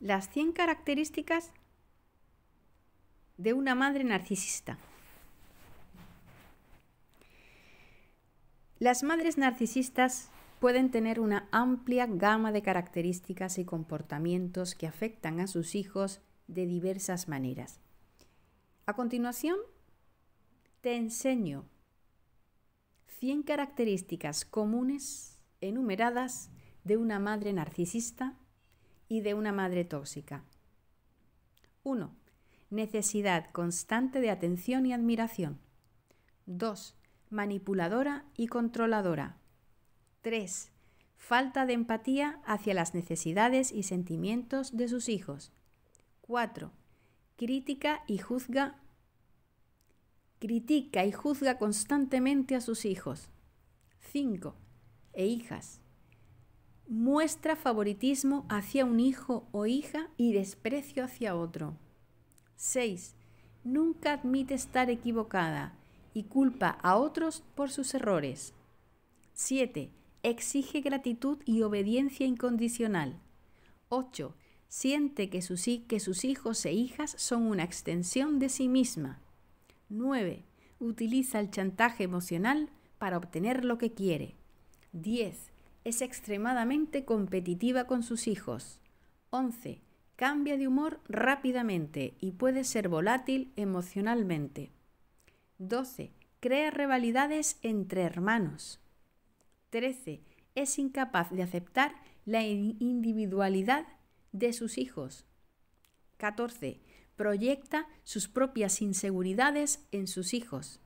Las 100 características de una madre narcisista. Las madres narcisistas pueden tener una amplia gama de características y comportamientos que afectan a sus hijos de diversas maneras. A continuación, te enseño 100 características comunes enumeradas de una madre narcisista y de una madre tóxica. 1. Necesidad constante de atención y admiración. 2. Manipuladora y controladora. 3. Falta de empatía hacia las necesidades y sentimientos de sus hijos. 4. Crítica y juzga. Critica y juzga constantemente a sus hijos. 5. E hijas muestra favoritismo hacia un hijo o hija y desprecio hacia otro. 6. Nunca admite estar equivocada y culpa a otros por sus errores. 7. Exige gratitud y obediencia incondicional. 8. Siente que sus, que sus hijos e hijas son una extensión de sí misma. 9. Utiliza el chantaje emocional para obtener lo que quiere. 10 es extremadamente competitiva con sus hijos. 11. Cambia de humor rápidamente y puede ser volátil emocionalmente. 12. Crea rivalidades entre hermanos. 13. Es incapaz de aceptar la individualidad de sus hijos. 14. Proyecta sus propias inseguridades en sus hijos.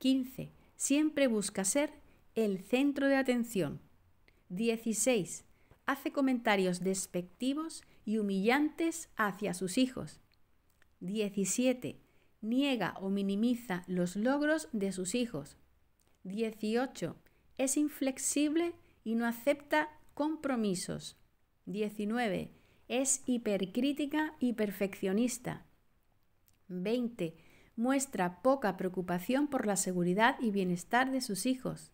15. Siempre busca ser el centro de atención. 16. Hace comentarios despectivos y humillantes hacia sus hijos. 17. Niega o minimiza los logros de sus hijos. 18. Es inflexible y no acepta compromisos. 19. Es hipercrítica y perfeccionista. 20. Muestra poca preocupación por la seguridad y bienestar de sus hijos.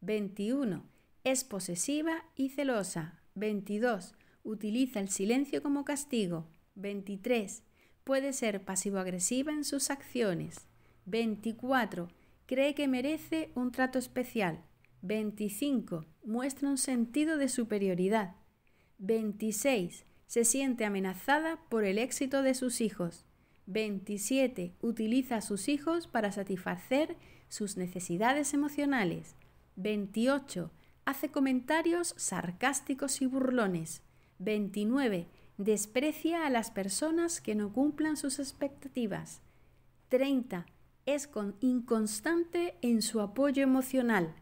21. Es posesiva y celosa. 22. Utiliza el silencio como castigo. 23. Puede ser pasivo-agresiva en sus acciones. 24. Cree que merece un trato especial. 25. Muestra un sentido de superioridad. 26. Se siente amenazada por el éxito de sus hijos. 27. Utiliza a sus hijos para satisfacer sus necesidades emocionales. 28. Hace comentarios sarcásticos y burlones. 29. Desprecia a las personas que no cumplan sus expectativas. 30. Es inconstante en su apoyo emocional.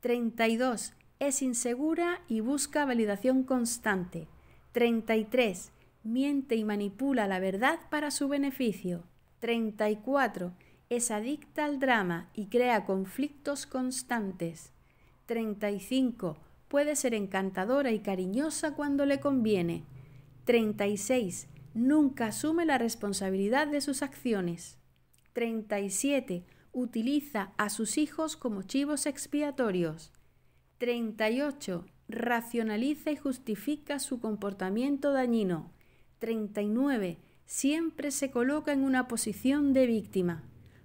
32. Es insegura y busca validación constante. 33. Miente y manipula la verdad para su beneficio. 34. Es adicta al drama y crea conflictos constantes. 35. Puede ser encantadora y cariñosa cuando le conviene. 36. Nunca asume la responsabilidad de sus acciones. 37. Utiliza a sus hijos como chivos expiatorios. 38. Racionaliza y justifica su comportamiento dañino. 39. Siempre se coloca en una posición de víctima.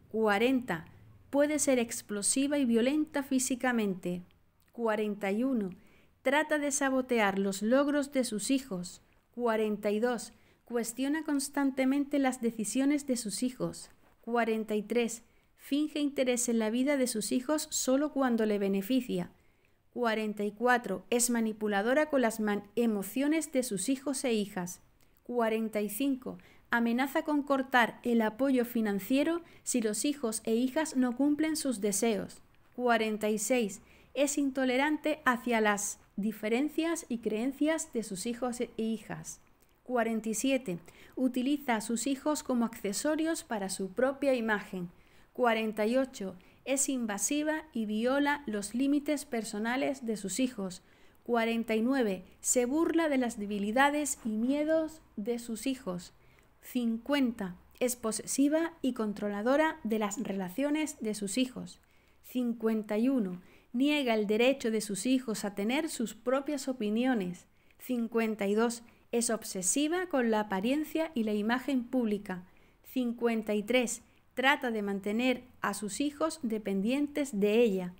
40. Puede ser explosiva y violenta físicamente. 41. Trata de sabotear los logros de sus hijos. 42. Cuestiona constantemente las decisiones de sus hijos. 43. Finge interés en la vida de sus hijos solo cuando le beneficia. 44. Es manipuladora con las emociones de sus hijos e hijas. 45. Amenaza con cortar el apoyo financiero si los hijos e hijas no cumplen sus deseos. 46 es intolerante hacia las diferencias y creencias de sus hijos e hijas. 47. Utiliza a sus hijos como accesorios para su propia imagen. 48. Es invasiva y viola los límites personales de sus hijos. 49. Se burla de las debilidades y miedos de sus hijos. 50. Es posesiva y controladora de las relaciones de sus hijos. 51 niega el derecho de sus hijos a tener sus propias opiniones. 52. Es obsesiva con la apariencia y la imagen pública. 53. Trata de mantener a sus hijos dependientes de ella.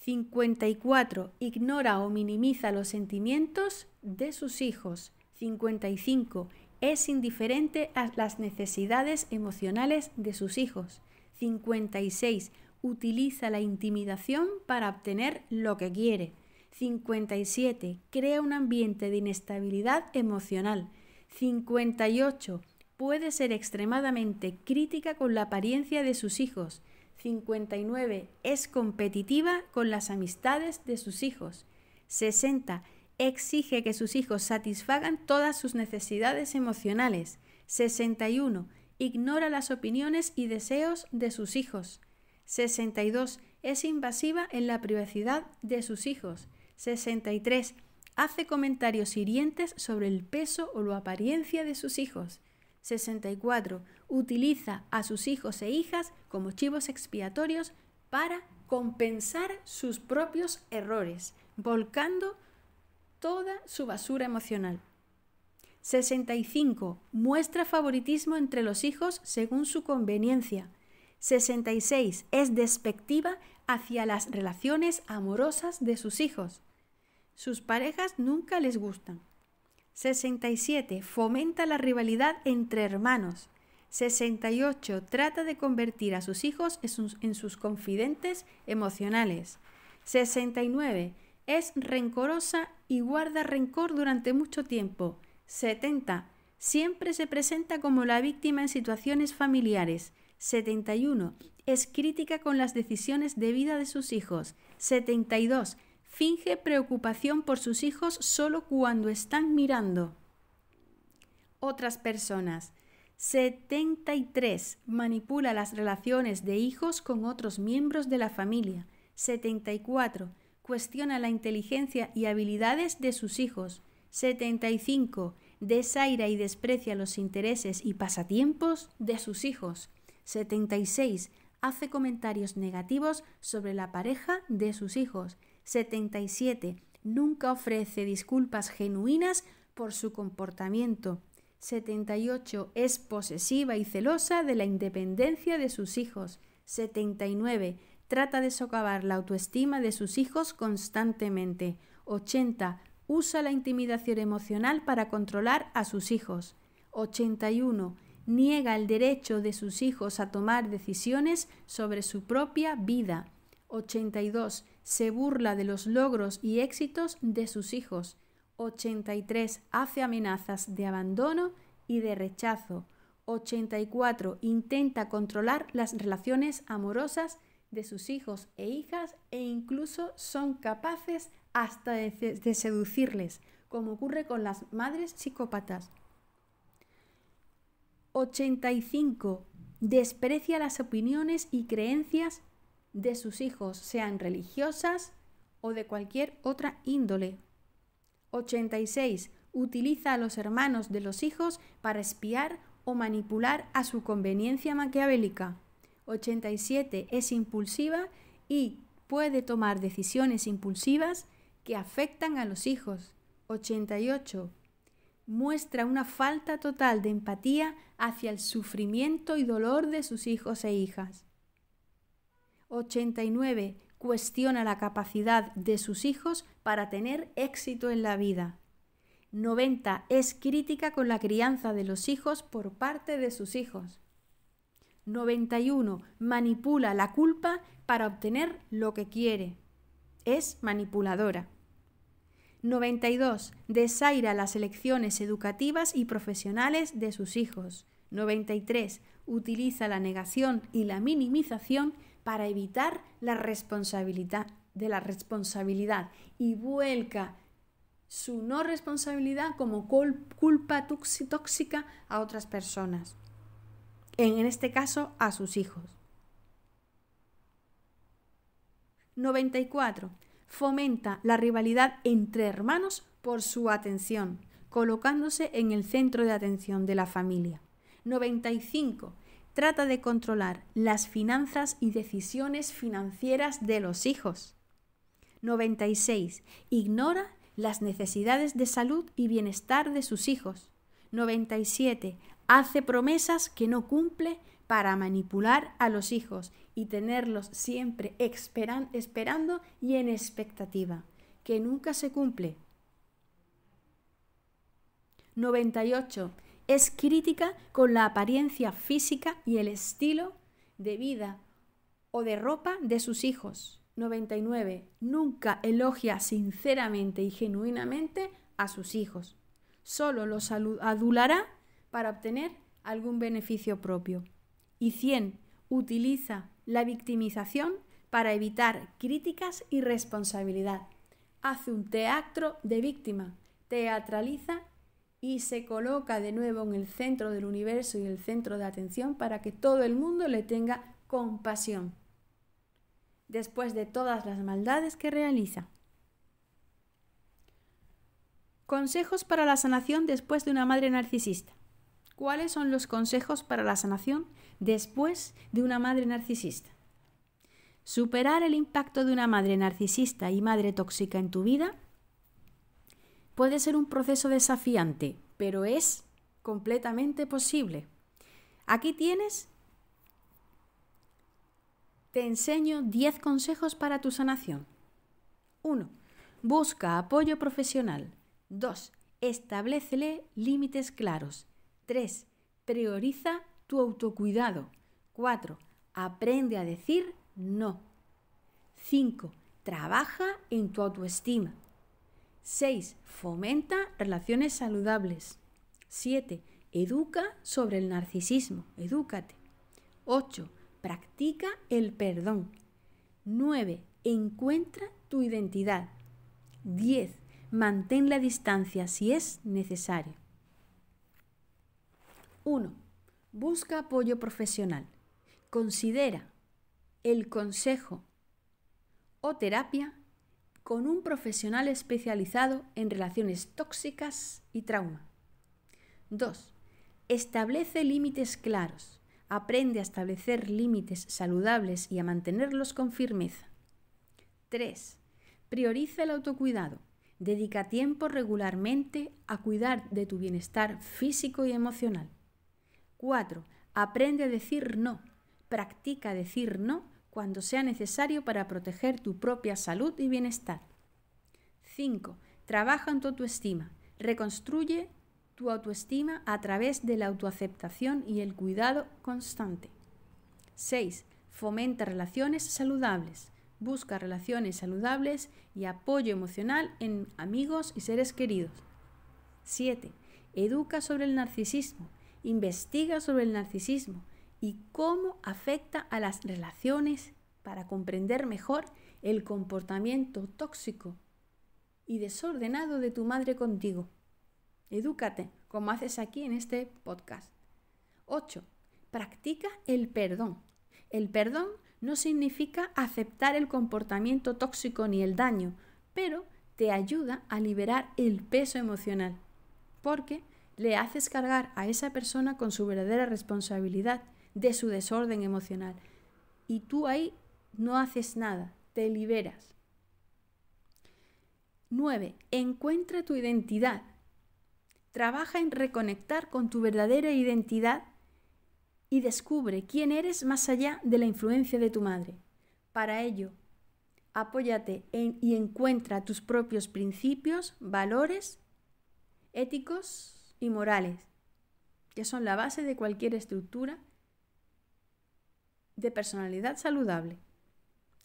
54. Ignora o minimiza los sentimientos de sus hijos. 55. Es indiferente a las necesidades emocionales de sus hijos. 56 utiliza la intimidación para obtener lo que quiere. 57. Crea un ambiente de inestabilidad emocional. 58. Puede ser extremadamente crítica con la apariencia de sus hijos. 59. Es competitiva con las amistades de sus hijos. 60. Exige que sus hijos satisfagan todas sus necesidades emocionales. 61. Ignora las opiniones y deseos de sus hijos. 62. Es invasiva en la privacidad de sus hijos. 63. Hace comentarios hirientes sobre el peso o la apariencia de sus hijos. 64. Utiliza a sus hijos e hijas como chivos expiatorios para compensar sus propios errores, volcando toda su basura emocional. 65. Muestra favoritismo entre los hijos según su conveniencia. 66. Es despectiva hacia las relaciones amorosas de sus hijos. Sus parejas nunca les gustan. 67. Fomenta la rivalidad entre hermanos. 68. Trata de convertir a sus hijos en sus, confidentes emocionales. 69. Es rencorosa y guarda rencor durante mucho tiempo. 70. Siempre se presenta como la víctima en situaciones familiares 71. Es crítica con las decisiones de vida de sus hijos. 72. Finge preocupación por sus hijos solo cuando están mirando. Otras personas. 73. Manipula las relaciones de hijos con otros miembros de la familia. 74. Cuestiona la inteligencia y habilidades de sus hijos. 75. Desaira y desprecia los intereses y pasatiempos de sus hijos. 76. Hace comentarios negativos sobre la pareja de sus hijos. 77. Nunca ofrece disculpas genuinas por su comportamiento. 78. Es posesiva y celosa de la independencia de sus hijos. 79. Trata de socavar la autoestima de sus hijos constantemente. 80. Usa la intimidación emocional para controlar a sus hijos. 81 niega el derecho de sus hijos a tomar decisiones sobre su propia vida. 82. Se burla de los logros y éxitos de sus hijos. 83. Hace amenazas de abandono y de rechazo. 84. Intenta controlar las relaciones amorosas de sus hijos e hijas e incluso son capaces hasta de, seducirles, como ocurre con las madres psicópatas. 85. Desprecia las opiniones y creencias de sus hijos, sean religiosas o de cualquier otra índole. 86. Utiliza a los hermanos de los hijos para espiar o manipular a su conveniencia maquiavélica. 87. Es impulsiva y puede tomar decisiones impulsivas que afectan a los hijos. 88 muestra una falta total de empatía hacia el sufrimiento y dolor de sus hijos e hijas. 89. Cuestiona la capacidad de sus hijos para tener éxito en la vida. 90. Es crítica con la crianza de los hijos por parte de sus hijos. 91. Manipula la culpa para obtener lo que quiere. Es manipuladora. 92. Desaira las elecciones educativas y profesionales de sus hijos. 93. Utiliza la negación y la minimización para evitar la responsabilidad de la responsabilidad y vuelca su no responsabilidad como culpa tóxica a otras personas, en este caso a sus hijos. 94 fomenta la rivalidad entre hermanos por su atención, colocándose en el centro de atención de la familia. 95. Trata de controlar las finanzas y decisiones financieras de los hijos. 96. Ignora las necesidades de salud y bienestar de sus hijos. 97. Hace promesas que no cumple para manipular a los hijos y tenerlos siempre esperando y en expectativa, que nunca se cumple. 98. Es crítica con la apariencia física y el estilo de vida o de ropa de sus hijos. 99. Nunca elogia sinceramente y genuinamente a sus hijos. Solo los adulará para obtener algún beneficio propio. Y 100. Utiliza la victimización para evitar críticas y responsabilidad. Hace un teatro de víctima, teatraliza y se coloca de nuevo en el centro del universo y el centro de atención para que todo el mundo le tenga compasión después de todas las maldades que realiza. Consejos para la sanación después de una madre narcisista. ¿Cuáles son los consejos para la sanación después de una madre narcisista? Superar el impacto de una madre narcisista y madre tóxica en tu vida puede ser un proceso desafiante, pero es completamente posible. Aquí tienes, te enseño 10 consejos para tu sanación. 1. Busca apoyo profesional. 2. Establecele límites claros. 3. Prioriza tu autocuidado. 4. Aprende a decir no. 5. Trabaja en tu autoestima. 6. Fomenta relaciones saludables. 7. Educa sobre el narcisismo. Edúcate. 8. Practica el perdón. 9. Encuentra tu identidad. 10. Mantén la distancia si es necesario. 1. Busca apoyo profesional. Considera el consejo o terapia con un profesional especializado en relaciones tóxicas y trauma. 2. Establece límites claros. Aprende a establecer límites saludables y a mantenerlos con firmeza. 3. Prioriza el autocuidado. Dedica tiempo regularmente a cuidar de tu bienestar físico y emocional. 4. Aprende a decir no. Practica decir no cuando sea necesario para proteger tu propia salud y bienestar. 5. Trabaja en tu autoestima. Reconstruye tu autoestima a través de la autoaceptación y el cuidado constante. 6. Fomenta relaciones saludables. Busca relaciones saludables y apoyo emocional en amigos y seres queridos. 7. Educa sobre el narcisismo investiga sobre el narcisismo y cómo afecta a las relaciones para comprender mejor el comportamiento tóxico y desordenado de tu madre contigo. Edúcate, como haces aquí en este podcast. 8. Practica el perdón. El perdón no significa aceptar el comportamiento tóxico ni el daño, pero te ayuda a liberar el peso emocional, porque le haces cargar a esa persona con su verdadera responsabilidad de su desorden emocional. Y tú ahí no haces nada, te liberas. 9. Encuentra tu identidad. Trabaja en reconectar con tu verdadera identidad y descubre quién eres más allá de la influencia de tu madre. Para ello, apóyate y encuentra tus propios principios, valores éticos morales, que son la base de cualquier estructura de personalidad saludable.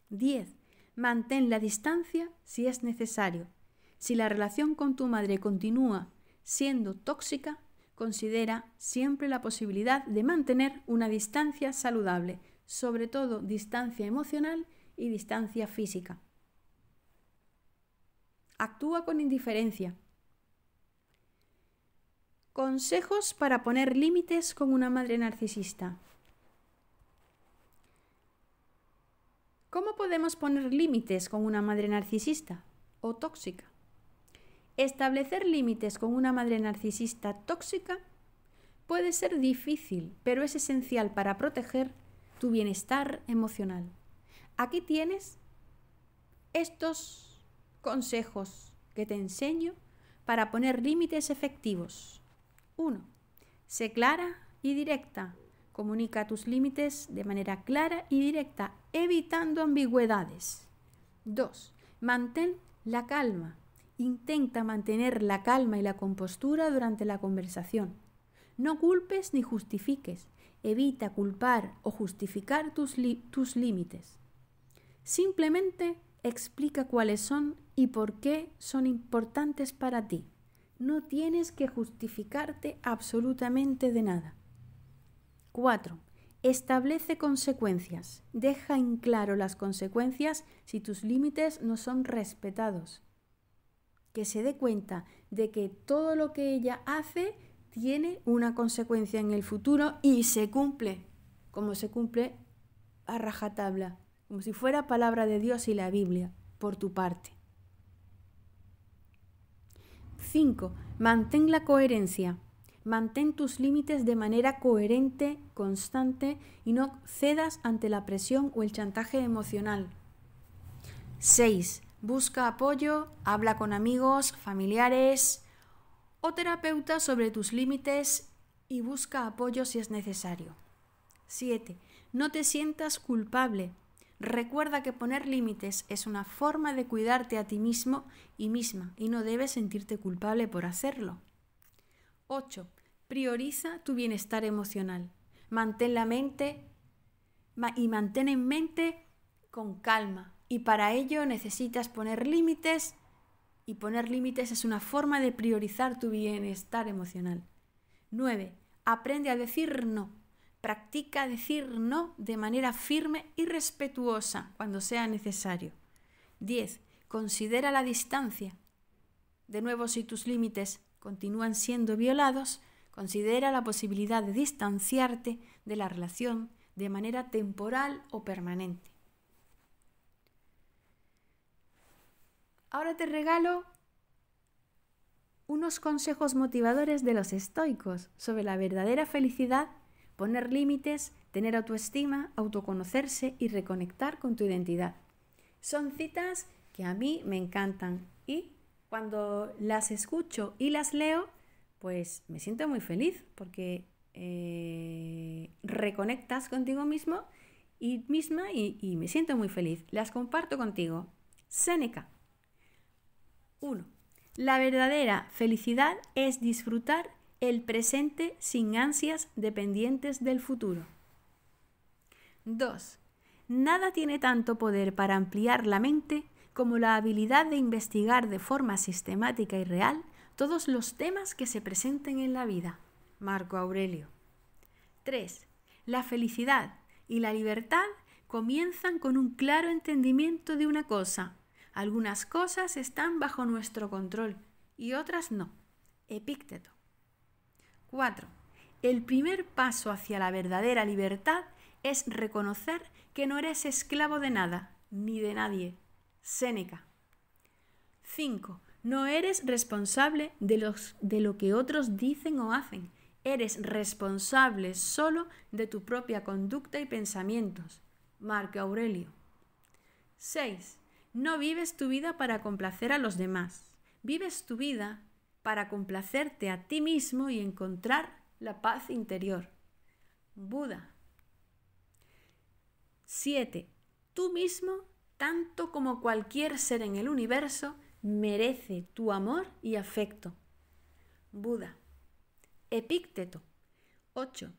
10. Mantén la distancia si es necesario. Si la relación con tu madre continúa siendo tóxica, considera siempre la posibilidad de mantener una distancia saludable, sobre todo distancia emocional y distancia física. Actúa con indiferencia Consejos para poner límites con una madre narcisista. ¿Cómo podemos poner límites con una madre narcisista o tóxica? Establecer límites con una madre narcisista tóxica puede ser difícil, pero es esencial para proteger tu bienestar emocional. Aquí tienes estos consejos que te enseño para poner límites efectivos 1. Sé clara y directa. Comunica tus límites de manera clara y directa, evitando ambigüedades. 2. Mantén la calma. Intenta mantener la calma y la compostura durante la conversación. No culpes ni justifiques. Evita culpar o justificar tus, tus límites. Simplemente explica cuáles son y por qué son importantes para ti. No tienes que justificarte absolutamente de nada. 4. Establece consecuencias. Deja en claro las consecuencias si tus límites no son respetados. Que se dé cuenta de que todo lo que ella hace tiene una consecuencia en el futuro y se cumple, como se cumple a rajatabla, como si fuera palabra de Dios y la Biblia, por tu parte. 5. Mantén la coherencia. Mantén tus límites de manera coherente, constante y no cedas ante la presión o el chantaje emocional. 6. Busca apoyo, habla con amigos, familiares o terapeuta sobre tus límites y busca apoyo si es necesario. 7. No te sientas culpable Recuerda que poner límites es una forma de cuidarte a ti mismo y misma y no debes sentirte culpable por hacerlo. 8. Prioriza tu bienestar emocional. Mantén la mente y mantén en mente con calma. Y para ello necesitas poner límites y poner límites es una forma de priorizar tu bienestar emocional. 9. Aprende a decir no. Practica decir no de manera firme y respetuosa cuando sea necesario. 10. Considera la distancia. De nuevo, si tus límites continúan siendo violados, considera la posibilidad de distanciarte de la relación de manera temporal o permanente. Ahora te regalo unos consejos motivadores de los estoicos sobre la verdadera felicidad poner límites, tener autoestima, autoconocerse y reconectar con tu identidad. Son citas que a mí me encantan y cuando las escucho y las leo, pues me siento muy feliz porque eh, reconectas contigo mismo y misma y, me siento muy feliz. Las comparto contigo. Seneca. 1. La verdadera felicidad es disfrutar el presente sin ansias dependientes del futuro. 2. Nada tiene tanto poder para ampliar la mente como la habilidad de investigar de forma sistemática y real todos los temas que se presenten en la vida. Marco Aurelio. 3. La felicidad y la libertad comienzan con un claro entendimiento de una cosa. Algunas cosas están bajo nuestro control y otras no. Epícteto. 4. El primer paso hacia la verdadera libertad es reconocer que no eres esclavo de nada, ni de nadie. Séneca. 5. No eres responsable de, de lo que otros dicen o hacen. Eres responsable solo de tu propia conducta y pensamientos. Marco Aurelio. 6. No vives tu vida para complacer a los demás. Vives tu vida para complacerte a ti mismo y encontrar la paz interior. Buda. 7. Tú mismo, tanto como cualquier ser en el universo, merece tu amor y afecto. Buda. Epícteto. 8.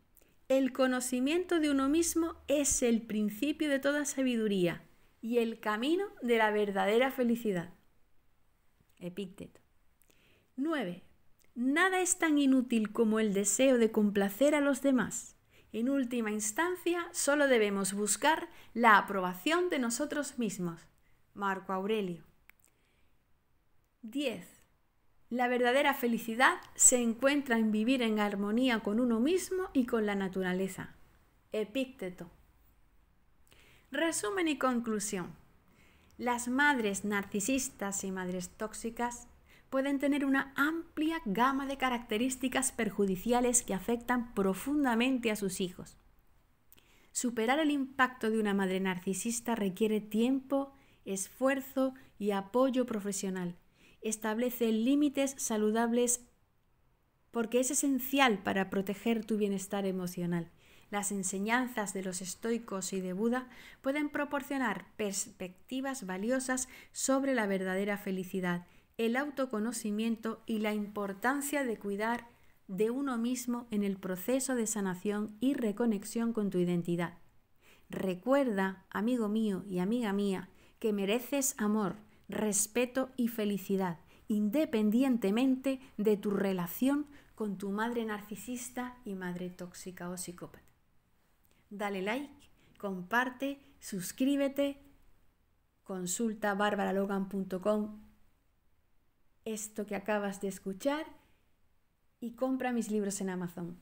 El conocimiento de uno mismo es el principio de toda sabiduría y el camino de la verdadera felicidad. Epícteto. 9. Nada es tan inútil como el deseo de complacer a los demás. En última instancia, solo debemos buscar la aprobación de nosotros mismos. Marco Aurelio. 10. La verdadera felicidad se encuentra en vivir en armonía con uno mismo y con la naturaleza. Epícteto. Resumen y conclusión. Las madres narcisistas y madres tóxicas pueden tener una amplia gama de características perjudiciales que afectan profundamente a sus hijos. Superar el impacto de una madre narcisista requiere tiempo, esfuerzo y apoyo profesional. Establece límites saludables porque es esencial para proteger tu bienestar emocional. Las enseñanzas de los estoicos y de Buda pueden proporcionar perspectivas valiosas sobre la verdadera felicidad el autoconocimiento y la importancia de cuidar de uno mismo en el proceso de sanación y reconexión con tu identidad. Recuerda, amigo mío y amiga mía, que mereces amor, respeto y felicidad, independientemente de tu relación con tu madre narcisista y madre tóxica o psicópata. Dale like, comparte, suscríbete, consulta barbaralogan.com esto que acabas de escuchar y compra mis libros en Amazon.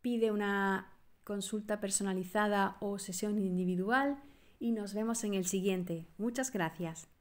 Pide una consulta personalizada o sesión individual y nos vemos en el siguiente. Muchas gracias.